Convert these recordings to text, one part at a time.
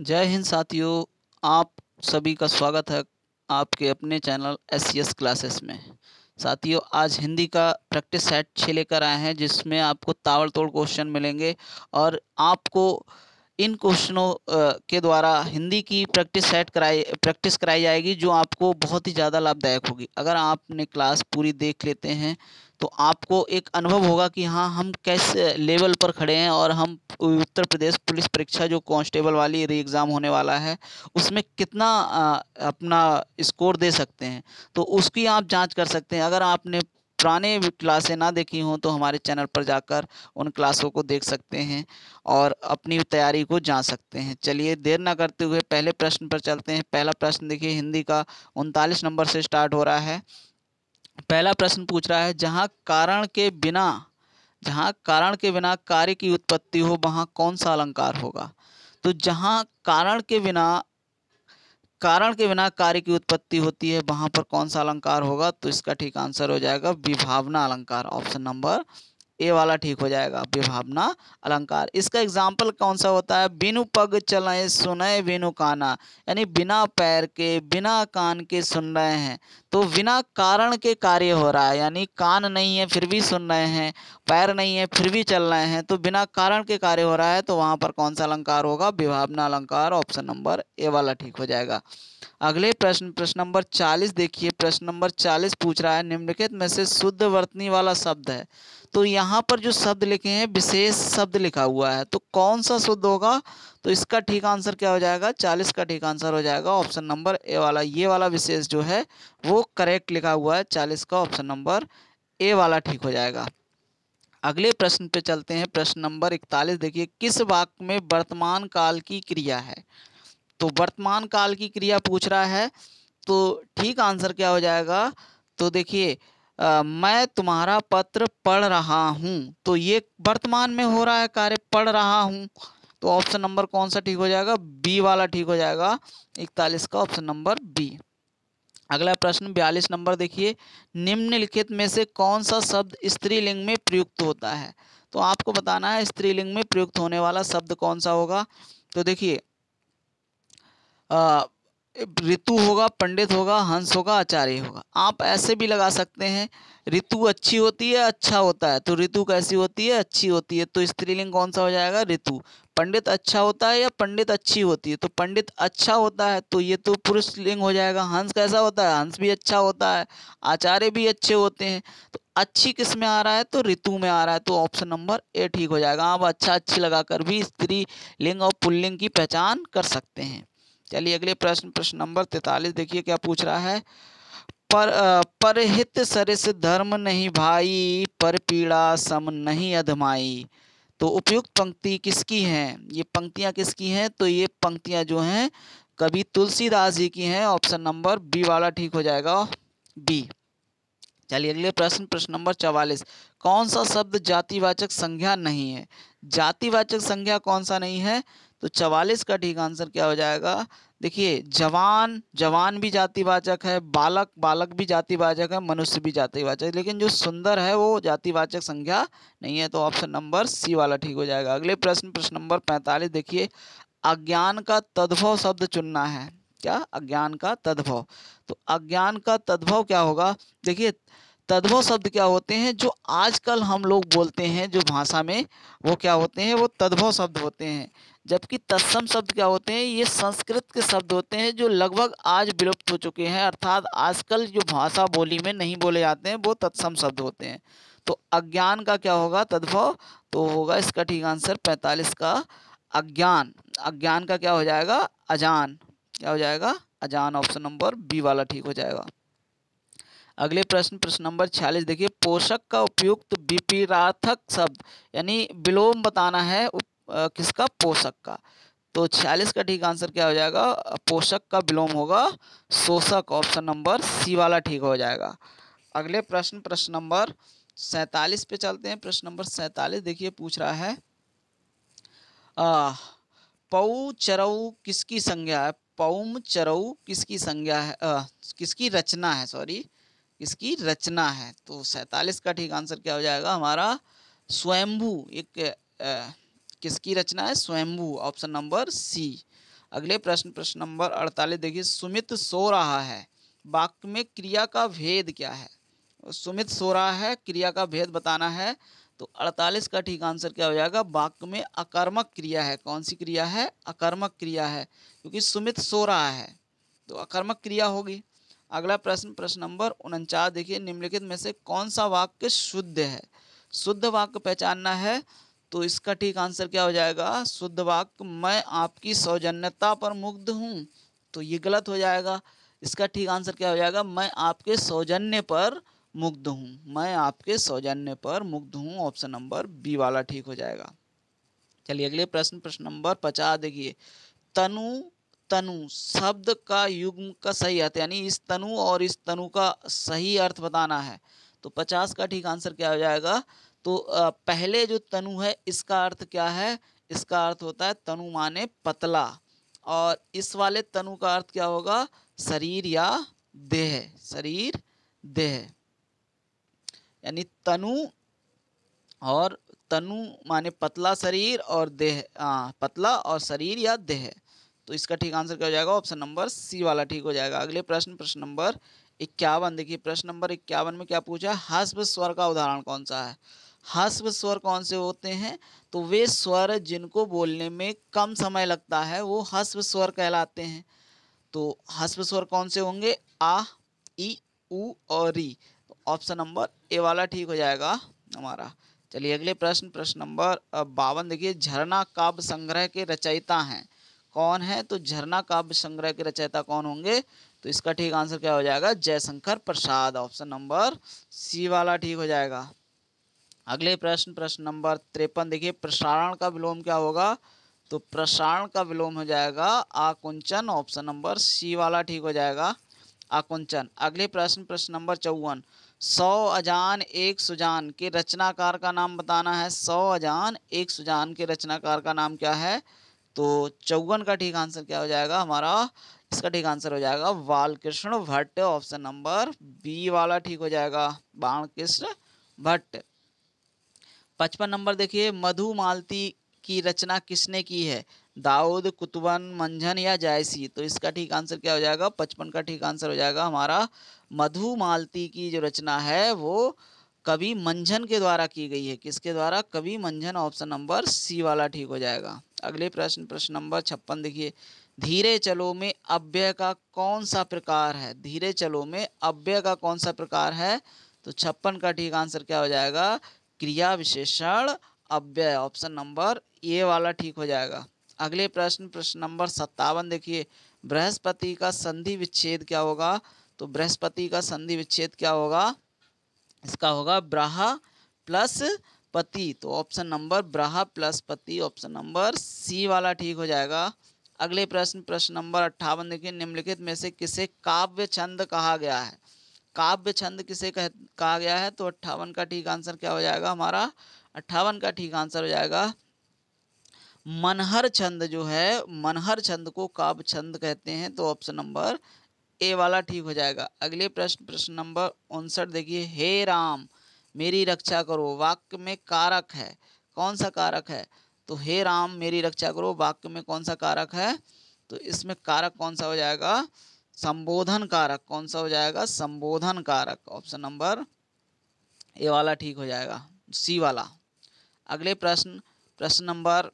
जय हिंद साथियों आप सभी का स्वागत है आपके अपने channel S C S classes में साथियों आज हिंदी का प्रैक्टिस सेट छः लेकर आए हैं जिसमें आपको ताबड़ तोड़ क्वेश्चन मिलेंगे और आपको इन क्वेश्चनों के द्वारा हिंदी की प्रैक्टिस सेट कराई प्रैक्टिस कराई जाएगी जो आपको बहुत ही ज़्यादा लाभदायक होगी अगर आपने क्लास पूरी देख लेते हैं तो आपको एक अनुभव होगा कि हाँ हम कैसे लेवल पर खड़े हैं और हम उत्तर प्रदेश पुलिस परीक्षा जो कांस्टेबल वाली री एग्ज़ाम होने वाला है उसमें कितना अपना स्कोर दे सकते हैं तो उसकी आप जांच कर सकते हैं अगर आपने पुराने क्लासें ना देखी हों तो हमारे चैनल पर जाकर उन क्लासों को देख सकते हैं और अपनी तैयारी को जान सकते हैं चलिए देर ना करते हुए पहले प्रश्न पर चलते हैं पहला प्रश्न देखिए हिंदी का उनतालीस नंबर से स्टार्ट हो रहा है पहला प्रश्न पूछ रहा है जहाँ कारण के बिना जहाँ कारण के बिना कार्य की उत्पत्ति हो वहाँ कौन सा अलंकार होगा तो जहाँ कारण के बिना कारण के बिना कार्य की उत्पत्ति होती है वहां पर कौन सा अलंकार होगा तो इसका ठीक आंसर हो जाएगा विभावना अलंकार ऑप्शन नंबर ये वाला ठीक हो जाएगा विभावना अलंकार इसका एग्जाम्पल कौन सा होता है बिनु पग चलाए सुनय बिनु काना यानी बिना पैर के बिना कान के सुन रहे हैं तो बिना कारण के कार्य हो रहा है यानी कान नहीं है फिर भी सुन रहे हैं पैर नहीं है फिर भी चल रहे हैं तो बिना कारण के कार्य हो रहा है तो वहाँ पर कौन सा अलंकार होगा विभावना अलंकार ऑप्शन नंबर ए वाला ठीक हो जाएगा अगले प्रश्न प्रश्न नंबर चालीस देखिए प्रश्न नंबर चालीस पूछ रहा है निम्नलिखित में से शुद्ध वर्तनी वाला शब्द है तो यहाँ पर जो शब्द लिखे हैं विशेष शब्द लिखा हुआ है तो कौन सा शुद्ध होगा तो इसका ठीक आंसर क्या हो जाएगा चालीस का ठीक आंसर हो जाएगा ऑप्शन नंबर ए वाला ये वाला विशेष जो है वो करेक्ट लिखा हुआ है चालीस का ऑप्शन नंबर ए वाला ठीक हो जाएगा अगले प्रश्न पे चलते हैं प्रश्न नंबर इकतालीस देखिए किस वाक्य में वर्तमान काल की क्रिया है तो वर्तमान काल की क्रिया पूछ रहा है तो ठीक आंसर क्या हो जाएगा तो देखिए आ, मैं तुम्हारा पत्र पढ़ रहा हूँ तो ये वर्तमान में हो रहा है कार्य पढ़ रहा हूँ तो ऑप्शन नंबर कौन सा ठीक हो जाएगा बी वाला ठीक हो जाएगा इकतालीस का ऑप्शन नंबर बी अगला प्रश्न बयालीस नंबर देखिए निम्नलिखित में से कौन सा शब्द स्त्रीलिंग में प्रयुक्त होता है तो आपको बताना है स्त्रीलिंग में प्रयुक्त होने वाला शब्द कौन सा होगा तो देखिए ऋतु होगा पंडित होगा हंस होगा आचार्य होगा आप ऐसे भी लगा सकते हैं ऋतु अच्छी होती है अच्छा होता है तो ऋतु कैसी होती है अच्छी होती है तो स्त्रीलिंग कौन सा हो जाएगा ऋतु पंडित अच्छा होता है या पंडित अच्छी होती है तो पंडित अच्छा होता है तो ये तो पुरुष लिंग हो जाएगा हंस कैसा होता है हंस भी अच्छा होता है आचार्य भी अच्छे होते हैं तो अच्छी किस में आ रहा है तो ऋतु में आ रहा है तो ऑप्शन नंबर ए ठीक हो जाएगा आप अच्छा अच्छी लगाकर भी स्त्री लिंग और पुल्लिंग की पहचान कर सकते हैं चलिए अगले प्रश्न प्रश्न नंबर तैतालीस देखिए क्या पूछ रहा है पर परहित सरिस धर्म नहीं भाई पर पीड़ा सम नहीं अधमाई तो उपयुक्त पंक्ति किसकी हैं ये पंक्तियां किसकी हैं तो ये पंक्तियां जो हैं कभी तुलसीदास जी की हैं ऑप्शन नंबर बी वाला ठीक हो जाएगा बी चलिए अगले प्रश्न प्रश्न नंबर चवालीस कौन सा शब्द जातिवाचक संज्ञा नहीं है जातिवाचक संज्ञा कौन सा नहीं है तो चवालीस का ठीक आंसर क्या हो जाएगा देखिए जवान जवान भी जातिवाचक है बालक बालक भी जातिवाचक है मनुष्य भी जातिवाचक है लेकिन जो सुंदर है वो जातिवाचक संख्या नहीं है तो ऑप्शन नंबर सी वाला ठीक हो जाएगा अगले प्रश्न प्रश्न नंबर पैंतालीस देखिए अज्ञान का तद्भव शब्द चुनना है क्या अज्ञान का तद्भव तो अज्ञान का तद्भव क्या होगा देखिए तद्भव शब्द क्या होते हैं जो आजकल हम लोग बोलते हैं जो भाषा में वो क्या होते हैं वो तद्भव शब्द होते हैं जबकि तत्सम शब्द क्या होते हैं ये संस्कृत के शब्द होते हैं जो लगभग आज विलुप्त हो चुके हैं अर्थात आजकल जो भाषा बोली में नहीं बोले जाते हैं वो तत्सम शब्द होते हैं तो अज्ञान का क्या होगा तद्भव तो होगा इसका ठीक आंसर पैंतालीस का अज्ञान अज्ञान का क्या हो जाएगा अजान क्या हो जाएगा अजान ऑप्शन नंबर बी वाला ठीक हो जाएगा अगले प्रश्न प्रश्न नंबर छियालीस देखिए पोषक का उपयुक्त विपिराथक शब्द यानी विलोम बताना है उप, आ, किसका पोषक का तो छियालीस का ठीक आंसर क्या हो जाएगा पोषक का विलोम होगा शोषक ऑप्शन नंबर सी वाला ठीक हो जाएगा अगले प्रश्न प्रश्न नंबर सैतालीस पे चलते हैं प्रश्न नंबर सैतालीस देखिए पूछ रहा है पऊ चरऊ किसकी संज्ञा है पऊम चरऊ किसकी संज्ञा है आ, किसकी रचना है सॉरी इसकी रचना है तो सैतालीस का ठीक आंसर क्या हो जाएगा हमारा स्वयंभू एक आ, किसकी रचना है स्वयंभू ऑप्शन नंबर सी अगले प्रश्न प्रश्न नंबर अड़तालीस देखिए सुमित सो रहा है वाक्य में क्रिया का भेद क्या है सुमित सो रहा है क्रिया का भेद बताना है तो 48 का ठीक आंसर क्या हो जाएगा वाक्य में अकर्मक क्रिया है कौन सी क्रिया है अकर्मक क्रिया है क्योंकि सुमित सो रहा है तो अकर्मक क्रिया होगी अगला प्रश्न प्रश्न नंबर उनचास देखिए निम्नलिखित में से कौन सा वाक्य शुद्ध है शुद्ध वाक्य पहचानना है तो इसका ठीक आंसर क्या हो जाएगा शुद्ध वाक्य मैं आपकी सौजन्यता पर मुग्ध हूँ तो ये गलत हो जाएगा इसका ठीक आंसर क्या हो जाएगा मैं आपके सौजन्य पर मुग्ध हूँ मैं आपके सौजन्य पर मुग्ध हूँ ऑप्शन नंबर बी वाला ठीक हो जाएगा चलिए अगले प्रश्न प्रश्न नंबर पचास देखिए तनु तनु शब्द का युग्म का सही अर्थ यानी इस तनु और इस तनु का सही अर्थ बताना है तो पचास का ठीक आंसर क्या हो जाएगा तो पहले जो तनु है इसका अर्थ क्या है इसका अर्थ होता है तनु माने पतला और इस वाले तनु का अर्थ क्या होगा शरीर या देह शरीर देह यानी तनु और तनु माने पतला शरीर और देह आ, पतला और शरीर या देह तो इसका ठीक आंसर क्या हो जाएगा ऑप्शन नंबर सी वाला ठीक हो जाएगा अगले प्रश्न प्रश्न नंबर इक्यावन देखिए प्रश्न नंबर इक्यावन में क्या पूछा है हास्व स्वर का उदाहरण कौन सा है हस्व स्वर कौन से होते हैं तो वे स्वर जिनको बोलने में कम समय लगता है वो हस्व स्वर कहलाते हैं तो हस्व स्वर कौन से होंगे आ ई ऊ और री ऑप्शन नंबर ए वाला ठीक हो जाएगा हमारा चलिए अगले प्रश्न प्रश्न नंबर बावन देखिए झरना काव्य संग्रह के रचयिता हैं कौन है तो झरना काव्य संग्रह के रचयिता कौन होंगे तो इसका ठीक आंसर क्या हो जाएगा Jaishankar Prasad option number C वाला ठीक हो जाएगा अगले प्रश्न प्रश्न नंबर तिरपन देखिए प्रसारण का विलोम क्या होगा तो प्रसारण का विलोम हो जाएगा आकुंचन ऑप्शन नंबर सी वाला ठीक हो जाएगा आकुंचन अगले प्रश्न प्रश्न नंबर चौवन सौ अजान एक सुजान के रचनाकार का नाम बताना है सौ अजान एक सुजान के रचनाकार का नाम क्या है तो चौवन का ठीक आंसर क्या हो जाएगा हमारा इसका ठीक आंसर हो जाएगा Balkrishna Bhatt option number B वाला ठीक हो जाएगा बालकृष्ण भट्ट पचपन नंबर देखिए मधु मालती की रचना किसने की है दाऊद कुतुबन मंझन या जायसी तो इसका ठीक आंसर क्या हो जाएगा पचपन का ठीक आंसर हो जाएगा हमारा मधु मालती की जो रचना है वो कवि मंझन के द्वारा की गई है किसके द्वारा कवि मंझन ऑप्शन नंबर सी वाला ठीक हो जाएगा अगले प्रश्न प्रश्न नंबर छप्पन देखिए धीरे चलो में अव्यय का कौन सा प्रकार है धीरे चलो में अव्यय का कौन सा प्रकार है तो छप्पन का ठीक आंसर क्या हो जाएगा क्रिया विशेषण अव्यय ऑप्शन नंबर ए वाला ठीक हो जाएगा अगले प्रश्न प्रश्न नंबर सत्तावन देखिए बृहस्पति का संधि विच्छेद क्या होगा तो बृहस्पति का संधि विच्छेद क्या होगा इसका होगा ब्राह प्लस पति तो ऑप्शन नंबर ब्राह प्लस पति ऑप्शन नंबर सी वाला ठीक हो जाएगा अगले प्रश्न प्रश्न नंबर अट्ठावन देखिए निम्नलिखित में से किसे काव्य छंद कहा गया है काव्य छंद किसे कह कहा गया है तो अट्ठावन का ठीक आंसर क्या हो जाएगा हमारा अट्ठावन का ठीक आंसर हो जाएगा मनहर छंद जो है मनहर छंद को काव्य छंद कहते हैं तो ऑप्शन नंबर ए वाला ठीक हो जाएगा अगले प्रश्न प्रश्न नंबर उनसठ देखिए हे राम मेरी रक्षा करो वाक्य में कारक है कौन सा कारक है तो हे राम मेरी रक्षा करो वाक्य में कौन सा कारक है तो इसमें कारक कौन सा हो जाएगा संबोधन कारक कौन सा हो जाएगा संबोधन कारक ऑप्शन नंबर ए वाला ठीक हो जाएगा सी वाला अगले प्रश्न प्रश्न नंबर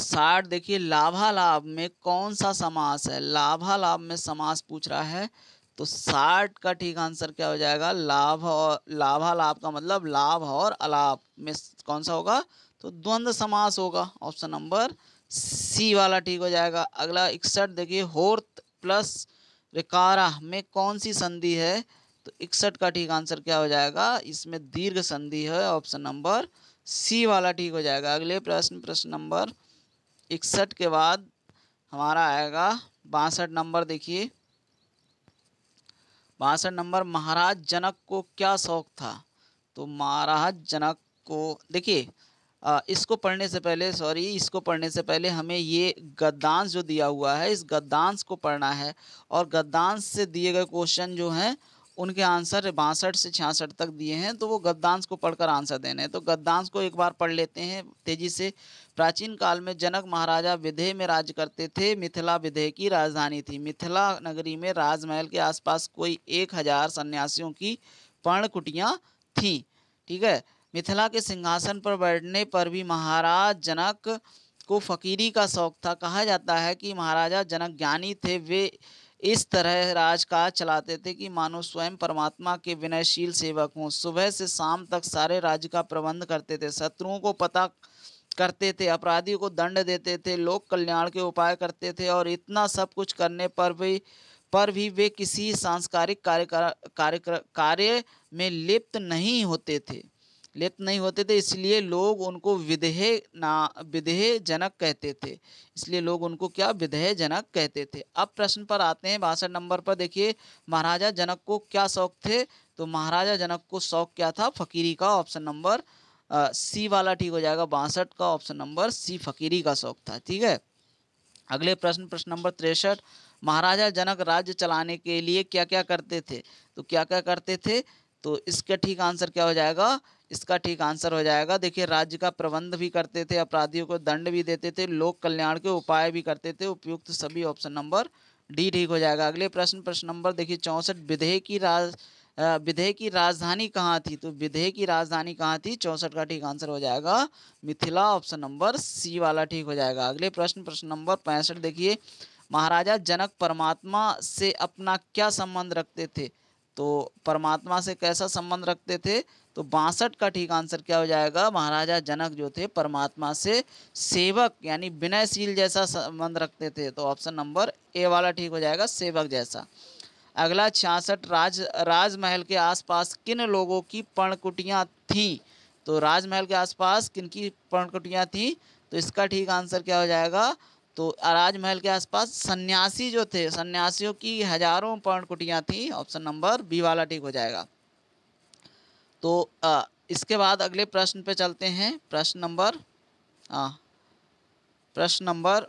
साठ देखिए लाभा लाभ में कौन सा समास है लाभा लाभ में समास पूछ रहा है तो साठ का ठीक आंसर क्या हो जाएगा लाभ और लाभा लाभ का मतलब लाभ और अलाभ में कौन सा होगा तो द्वंद्व समास होगा ऑप्शन नंबर सी वाला ठीक हो जाएगा अगला इकसठ देखिए होर्थ प्लस रिकारा में कौन सी संधि है तो इकसठ का ठीक आंसर क्या हो जाएगा इसमें दीर्घ संधि है ऑप्शन नंबर सी वाला ठीक हो जाएगा अगले प्रश्न प्रश्न नंबर इकसठ के बाद हमारा आएगा बासठ नंबर देखिए बासठ नंबर महाराज जनक को क्या शौक था तो महाराज जनक को देखिए इसको पढ़ने से पहले सॉरी इसको पढ़ने से पहले हमें ये गद्दांश जो दिया हुआ है इस गद्दांश को पढ़ना है और गद्दांश से दिए गए क्वेश्चन जो हैं उनके आंसर बासठ से छियासठ तक दिए हैं तो वो गद्दांश को पढ़कर आंसर देने हैं तो गद्दांश को एक बार पढ़ लेते हैं तेज़ी से प्राचीन काल में जनक महाराजा विधेय में राज करते थे मिथिला विधेय की राजधानी थी मिथिला नगरी में राजमहल के आसपास कोई एक हजार सन्यासियों की पर्ण कुटियाँ थीं ठीक है मिथिला के सिंहासन पर बैठने पर भी महाराज जनक को फकीरी का शौक था कहा जाता है कि महाराजा जनक ज्ञानी थे वे इस तरह राजकाज चलाते थे कि मानो स्वयं परमात्मा के विनयशील सेवक हों सुबह से शाम तक सारे राज्य का प्रबंध करते थे शत्रुओं को पता करते थे अपराधी को दंड देते थे लोक कल्याण के उपाय करते थे और इतना सब कुछ करने पर भी पर भी वे किसी सांस्कारिक कार्य कार्य कार्य में लिप्त नहीं होते थे लिप्त नहीं होते थे इसलिए लोग उनको विधेय ना विधेय जनक कहते थे इसलिए लोग उनको क्या विधेय जनक कहते थे अब प्रश्न पर आते हैं बासठ नंबर पर देखिए महाराजा जनक को क्या शौक थे तो महाराजा जनक को शौक क्या था फकीरी का ऑप्शन नंबर सी वाला ठीक हो जाएगा बासठ का ऑप्शन नंबर सी फकीरी का शौक था ठीक है अगले प्रश्न प्रश्न नंबर तिरसठ महाराजा जनक राज्य चलाने के लिए क्या क्या करते थे तो क्या क्या करते थे तो इसका ठीक आंसर क्या हो जाएगा इसका ठीक आंसर हो जाएगा देखिए राज्य का प्रबंध भी करते थे अपराधियों को दंड भी देते थे लोक कल्याण के उपाय भी करते थे उपयुक्त सभी ऑप्शन नंबर डी ठीक हो जाएगा अगले प्रश्न प्रश्न नंबर देखिए चौंसठ विधेयक की राज विधेय की राजधानी कहाँ थी तो विधेय की राजधानी कहाँ थी चौंसठ का ठीक आंसर हो जाएगा मिथिला ऑप्शन नंबर सी वाला ठीक हो जाएगा अगले प्रश्न प्रश्न नंबर पैंसठ देखिए महाराजा जनक परमात्मा से अपना क्या संबंध रखते थे तो परमात्मा से कैसा संबंध रखते थे तो बासठ का ठीक आंसर क्या हो जाएगा महाराजा जनक जो थे परमात्मा से सेवक यानी विनयशील जैसा संबंध रखते थे तो ऑप्शन नंबर ए वाला ठीक हो जाएगा सेवक जैसा अगला छियासठ राज राजमहल के आसपास किन लोगों की पर्णकुटियाँ थीं तो राजमहल के आसपास किन की पर्णकुटियाँ थीं तो इसका ठीक आंसर क्या हो जाएगा तो राजमहल के आसपास सन्यासी जो थे सन्यासियों की हजारों पर्णकुटियाँ थीं ऑप्शन नंबर बी वाला ठीक हो जाएगा तो आ, इसके बाद अगले प्रश्न पे चलते हैं प्रश्न नंबर हाँ प्रश्न नंबर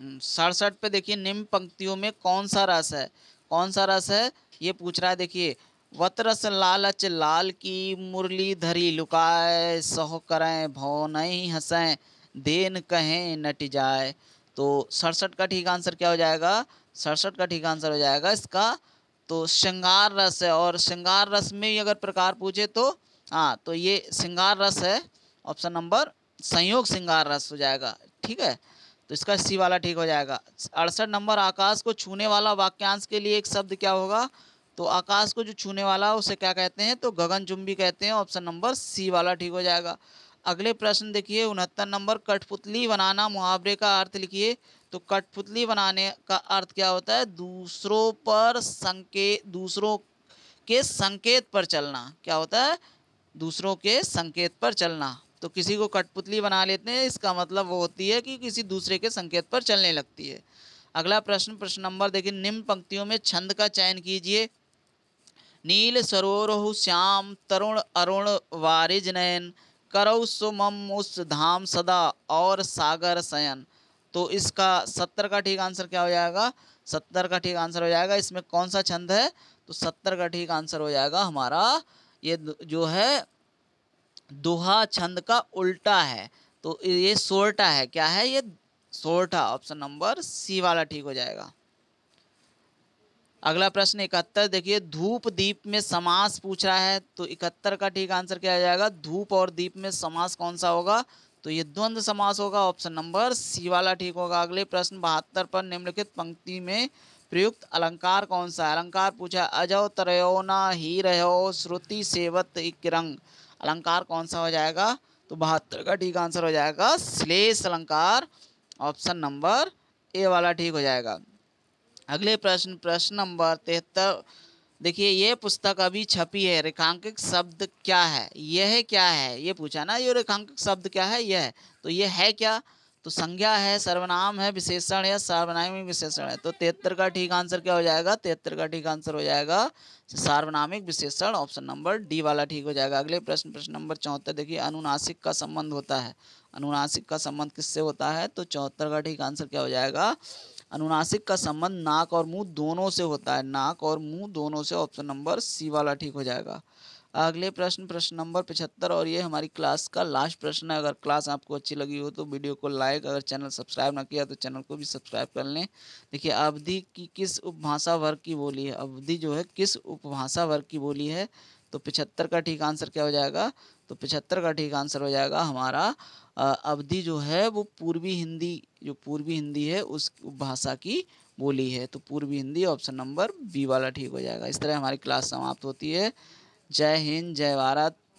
हम्म, सड़सठ पे देखिए निम्न पंक्तियों में कौन सा रस है कौन सा रस है ये पूछ रहा है देखिए वतरस लालच लाल की मुरली धरी लुकाए सह करें भौ नहीं हंसें देन कहें नट जाए तो सड़सठ का ठीक आंसर क्या हो जाएगा सड़सठ का ठीक आंसर हो जाएगा इसका तो श्रृंगार रस है और श्रृंगार रस में अगर प्रकार पूछे तो हाँ तो ये श्रृंगार रस है ऑप्शन नंबर संयोग श्रृंगार रस हो जाएगा ठीक है तो इसका सी वाला ठीक हो जाएगा अड़सठ नंबर आकाश को छूने वाला वाक्यांश के लिए एक शब्द क्या होगा तो आकाश को जो छूने वाला उसे क्या कहते हैं तो चुम्बी कहते हैं ऑप्शन नंबर सी वाला ठीक हो जाएगा अगले प्रश्न देखिए उनहत्तर नंबर कठपुतली बनाना मुहावरे का अर्थ लिखिए तो कठपुतली बनाने का अर्थ क्या होता है दूसरों पर संकेत दूसरों के संकेत पर चलना क्या होता है दूसरों के संकेत पर चलना तो किसी को कठपुतली बना लेते हैं इसका मतलब वो होती है कि किसी दूसरे के संकेत पर चलने लगती है अगला प्रश्न प्रश्न नंबर देखिए निम्न पंक्तियों में छंद का चयन कीजिए नील सरोरहु श्याम तरुण अरुण वारिज नयन करौ सुमम उस धाम सदा और सागर सयन तो इसका सत्तर का ठीक आंसर क्या हो जाएगा सत्तर का ठीक आंसर हो जाएगा इसमें कौन सा छंद है तो सत्तर का ठीक आंसर हो जाएगा हमारा ये जो है दोहा छंद का उल्टा है तो ये सोरठा है क्या है ये सोरठा ऑप्शन नंबर सी वाला ठीक हो जाएगा अगला प्रश्न इकहत्तर देखिए धूप दीप में समास पूछ रहा है तो इकहत्तर का ठीक आंसर क्या आ जाएगा धूप और दीप में समास कौन सा होगा तो ये द्वंद समास होगा ऑप्शन नंबर सी वाला ठीक होगा अगले प्रश्न बहत्तर पर निम्नलिखित पंक्ति में प्रयुक्त अलंकार कौन सा है अलंकार पूछा अजो त्रयोना ही रहो श्रुति सेवत इकरंग अलंकार कौन सा हो जाएगा तो बहत्तर का ठीक आंसर हो जाएगा श्लेष अलंकार ऑप्शन नंबर ए वाला ठीक हो जाएगा अगले प्रश्न प्रश्न नंबर तिहत्तर देखिए ये पुस्तक अभी छपी है रेखांकित शब्द क्या है यह क्या है ये पूछा ना ये रेखांकित शब्द क्या है यह है तो यह है क्या तो संज्ञा है सर्वनाम है विशेषण है सार्वनामिक विशेषण है तो तिहत्तर का ठीक आंसर क्या हो जाएगा तिहत्तर का ठीक आंसर हो जाएगा सार्वनामिक विशेषण ऑप्शन नंबर डी वाला ठीक हो जाएगा अगले प्रश्न प्रश्न नंबर चौहत्तर देखिए अनुनासिक का संबंध होता है अनुनासिक का संबंध किससे होता है तो चौहत्तर का ठीक आंसर क्या हो जाएगा अनुनासिक का संबंध नाक और मुंह दोनों से होता है नाक और मुंह दोनों से ऑप्शन नंबर सी वाला ठीक हो जाएगा अगले प्रश्न प्रश्न नंबर पचहत्तर और ये हमारी क्लास का लास्ट प्रश्न है अगर क्लास आपको अच्छी लगी हो तो वीडियो को लाइक अगर चैनल सब्सक्राइब ना किया तो चैनल को भी सब्सक्राइब कर लें देखिए अवधि की किस उपभाषा वर्ग की बोली है अवधि जो है किस उपभाषा वर्ग की बोली है तो पिछहत्तर का ठीक आंसर क्या हो जाएगा तो पिछहत्तर का ठीक आंसर हो जाएगा हमारा अवधि जो है वो पूर्वी हिंदी जो पूर्वी हिंदी है उस भाषा की बोली है तो पूर्वी हिंदी ऑप्शन नंबर बी वाला ठीक हो जाएगा इस तरह हमारी क्लास समाप्त होती है जय हिंद जय भारत